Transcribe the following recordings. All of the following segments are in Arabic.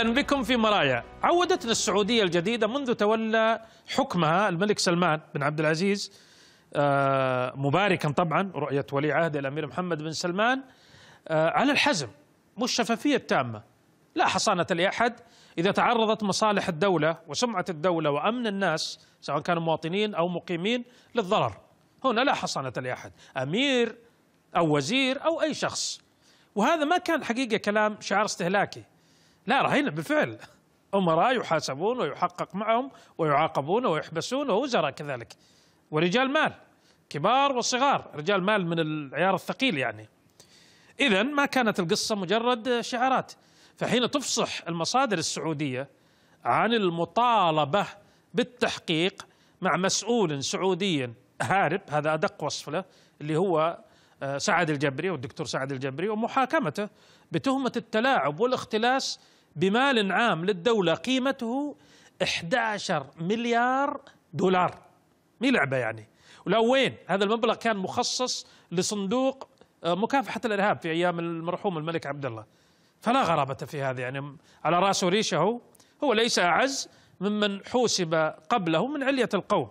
أهلا بكم في مرايا عودتنا السعودية الجديدة منذ تولى حكمها الملك سلمان بن عبد العزيز آه، مباركا طبعا رؤية ولي عهد الأمير محمد بن سلمان آه، على الحزم والشفافية التامة لا حصانة لأحد إذا تعرضت مصالح الدولة وسمعة الدولة وأمن الناس سواء كانوا مواطنين أو مقيمين للضرر هنا لا حصانة لأحد أمير أو وزير أو أي شخص وهذا ما كان حقيقة كلام شعار استهلاكي لا رهينه بالفعل أمراء يحاسبون ويحقق معهم ويعاقبون ويحبسون ووزراء كذلك ورجال مال كبار وصغار رجال مال من العيار الثقيل يعني إذا ما كانت القصة مجرد شعارات فحين تفصح المصادر السعودية عن المطالبة بالتحقيق مع مسؤول سعودي هارب هذا أدق وصف له اللي هو آه، سعد الجبري والدكتور سعد الجبري ومحاكمته بتهمة التلاعب والاختلاس بمال عام للدولة قيمته 11 مليار دولار مي لعبة يعني ولو وين هذا المبلغ كان مخصص لصندوق آه، مكافحة الإرهاب في أيام المرحوم الملك عبد الله فلا غرابة في هذا يعني على رأسه ريشه هو, هو ليس أعز ممن حوسب قبله من علية القوم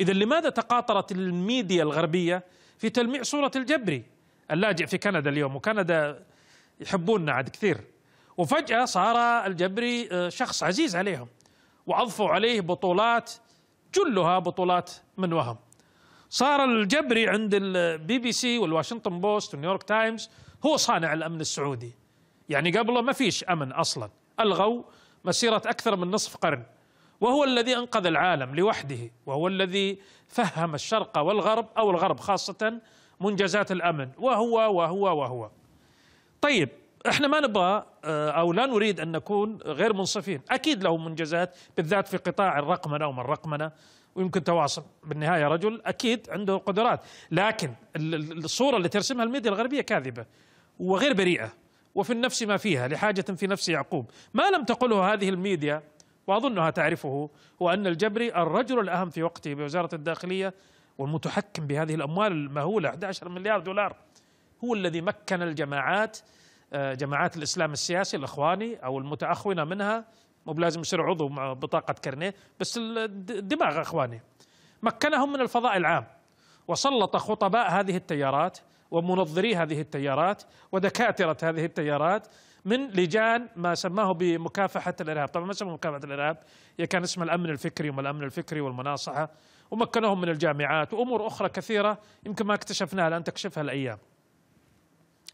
إذا لماذا تقاطرت الميديا الغربية في تلميع صورة الجبري اللاجئ في كندا اليوم وكندا يحبوننا عاد كثير وفجأة صار الجبري آه، شخص عزيز عليهم وأضفوا عليه بطولات كلها بطولات من وهم صار الجبري عند البي بي سي والواشنطن بوست والنيويورك تايمز هو صانع الأمن السعودي يعني قبله ما فيش أمن أصلا ألغوا مسيرة أكثر من نصف قرن وهو الذي أنقذ العالم لوحده وهو الذي فهم الشرق والغرب أو الغرب خاصة منجزات الأمن وهو وهو وهو طيب احنا ما نبغى آه، او لا نريد ان نكون غير منصفين، اكيد له منجزات بالذات في قطاع الرقمنه وما الرقمنه ويمكن تواصل، بالنهايه رجل اكيد عنده قدرات، لكن الصوره اللي ترسمها الميديا الغربيه كاذبه وغير بريئه وفي النفس ما فيها لحاجه في نفس يعقوب، ما لم تقله هذه الميديا واظنها تعرفه هو ان الجبري الرجل الاهم في وقته بوزاره الداخليه والمتحكم بهذه الاموال المهوله 11 مليار دولار هو الذي مكن الجماعات آه، جماعات الاسلام السياسي الاخواني او المتاخونه منها مو بلازم يصير عضو مع بطاقه كرنيه بس الدماغ اخواني مكنهم من الفضاء العام وسلط خطباء هذه التيارات ومنظري هذه التيارات ودكاتره هذه التيارات من لجان ما سماه بمكافحه الارهاب، طبعا ما سموه مكافحه الارهاب هي كان اسمها الامن الفكري وما الامن الفكري والمناصحه ومكنهم من الجامعات وامور اخرى كثيره يمكن ما اكتشفناها الان تكشفها الايام.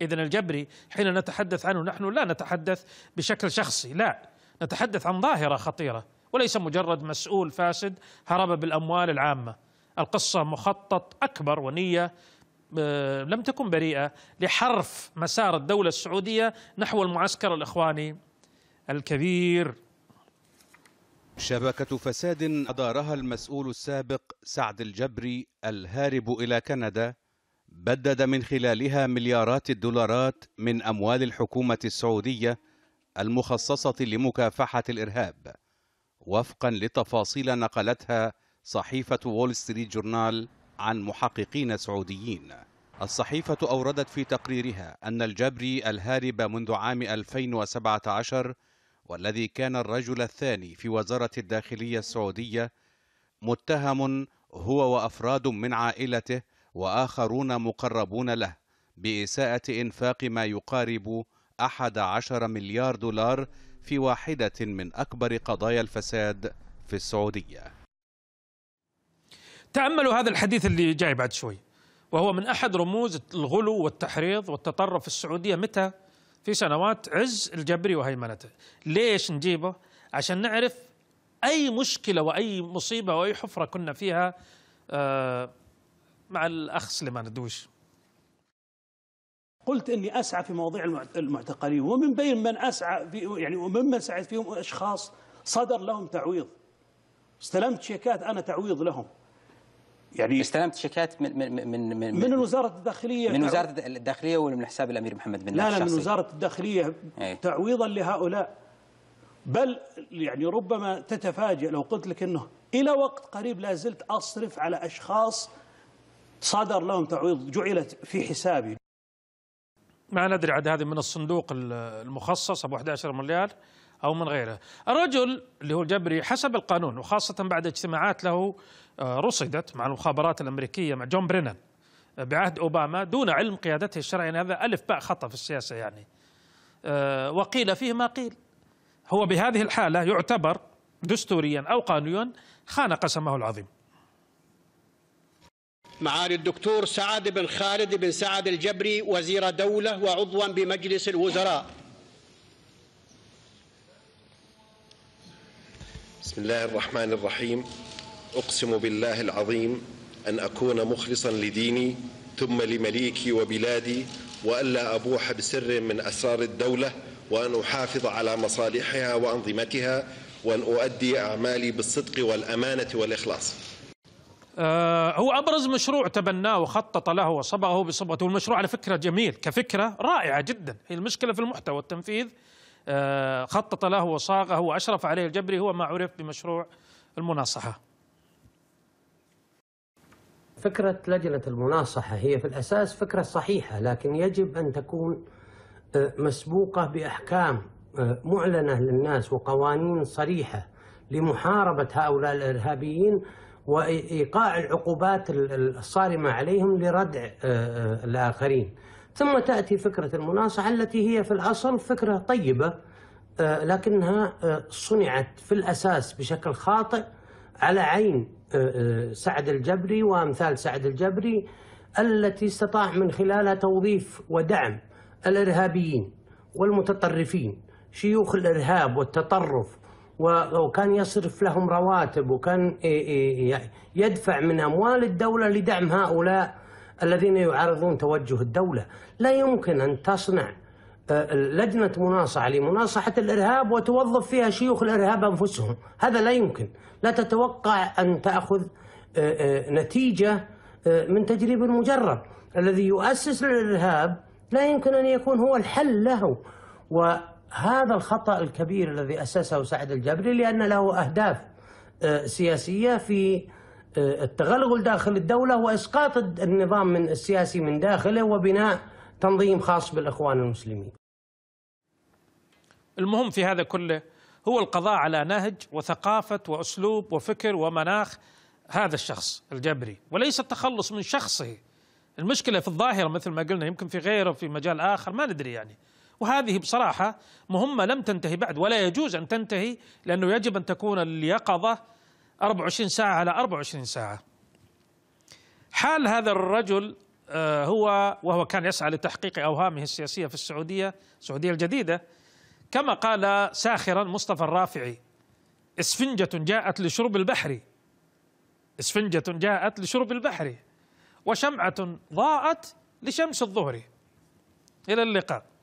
إذا الجبري حين نتحدث عنه نحن لا نتحدث بشكل شخصي لا نتحدث عن ظاهرة خطيرة وليس مجرد مسؤول فاسد هرب بالأموال العامة القصة مخطط أكبر ونية آه، لم تكن بريئة لحرف مسار الدولة السعودية نحو المعسكر الإخواني الكبير شبكة فساد أدارها المسؤول السابق سعد الجبري الهارب إلى كندا بدد من خلالها مليارات الدولارات من أموال الحكومة السعودية المخصصة لمكافحة الإرهاب وفقا لتفاصيل نقلتها صحيفة وول ستريت جورنال عن محققين سعوديين الصحيفة أوردت في تقريرها أن الجبري الهارب منذ عام 2017 والذي كان الرجل الثاني في وزارة الداخلية السعودية متهم هو وأفراد من عائلته وآخرون مقربون له بإساءة إنفاق ما يقارب أحد عشر مليار دولار في واحدة من أكبر قضايا الفساد في السعودية تأملوا هذا الحديث اللي جاي بعد شوي وهو من أحد رموز الغلو والتحريض والتطرف في السعودية متى؟ في سنوات عز الجبري وهيمنته ليش نجيبه؟ عشان نعرف أي مشكلة وأي مصيبة وأي حفرة كنا فيها آه مع الأخ سليمان الدوش قلت اني اسعى في مواضيع المعتقلين ومن بين من اسعى في يعني وممن سعيت فيهم اشخاص صدر لهم تعويض استلمت شيكات انا تعويض لهم يعني استلمت شيكات من من من من, من وزاره الداخليه من وزاره الداخليه ولا من حساب الامير محمد بن لا لا من وزاره الداخليه ايه تعويضا لهؤلاء بل يعني ربما تتفاجئ لو قلت لك انه الى وقت قريب لا زلت اصرف على اشخاص صدر لهم تعويض جعلت في حسابي ما ندري عاد هذه من الصندوق المخصص ابو 11 مليار او من غيره. الرجل اللي هو الجبري حسب القانون وخاصه بعد اجتماعات له آه، رصدت مع المخابرات الامريكيه مع جون برينان آه، بعهد اوباما دون علم قيادته الشرعيه يعني هذا الف باء خطا في السياسه يعني. آه، وقيل فيه ما قيل. هو بهذه الحاله يعتبر دستوريا او قانونيا خان قسمه العظيم. معالي الدكتور سعد بن خالد بن سعد الجبري وزير دولة وعضوا بمجلس الوزراء بسم الله الرحمن الرحيم أقسم بالله العظيم أن أكون مخلصا لديني ثم لمليكي وبلادي وألا أبوح بسر من أسرار الدولة وأن أحافظ على مصالحها وأنظمتها وأن أؤدي أعمالي بالصدق والأمانة والإخلاص آه، هو أبرز مشروع تبناه وخطط له وصبغه بصبغته والمشروع على فكرة جميل كفكرة رائعة جدا هي المشكلة في المحتوى والتنفيذ آه، خطط له وصاغه وأشرف عليه الجبري هو ما عرف بمشروع المناصحة فكرة لجنة المناصحة هي في الأساس فكرة صحيحة لكن يجب أن تكون آه، مسبوقة بأحكام معلنة للناس وقوانين صريحة لمحاربة هؤلاء الإرهابيين وإيقاع العقوبات الصارمة عليهم لردع آه، آه، الآخرين ثم تأتي فكرة المناصحة التي هي في الأصل فكرة طيبة آه، لكنها صنعت في الأساس بشكل خاطئ على عين سعد الجبري وأمثال سعد الجبري التي استطاع من خلالها توظيف ودعم الإرهابيين والمتطرفين شيوخ الإرهاب والتطرف وكان يصرف لهم رواتب وكان يدفع من أموال الدولة لدعم هؤلاء الذين يعارضون توجه الدولة لا يمكن أن تصنع آه، لجنة مناصعة لمناصحة الإرهاب وتوظف فيها شيوخ الإرهاب أنفسهم هذا لا يمكن لا تتوقع أن تأخذ آه، آه، نتيجة من تجريب مجرب الذي يؤسس للإرهاب لا يمكن أن يكون هو الحل له و هذا الخطأ الكبير الذي أسسه سعد الجبري لأن له أهداف آه، سياسية في آه، التغلغل داخل الدولة وإسقاط النظام من السياسي من داخله وبناء تنظيم خاص بالإخوان المسلمين المهم في هذا كله هو القضاء على نهج وثقافة وأسلوب وفكر ومناخ هذا الشخص الجبري وليس التخلص من شخصه المشكلة في الظاهرة مثل ما قلنا يمكن في غيره في مجال آخر ما ندري يعني وهذه بصراحة مهمة لم تنتهي بعد ولا يجوز أن تنتهي لأنه يجب أن تكون اليقظة 24 ساعة على 24 ساعة حال هذا الرجل آه، هو وهو كان يسعى لتحقيق أوهامه السياسية في السعودية السعودية الجديدة كما قال ساخرا مصطفى الرافعي اسفنجة جاءت لشرب البحر اسفنجة جاءت لشرب البحر وشمعة ضاءت لشمس الظهر إلى اللقاء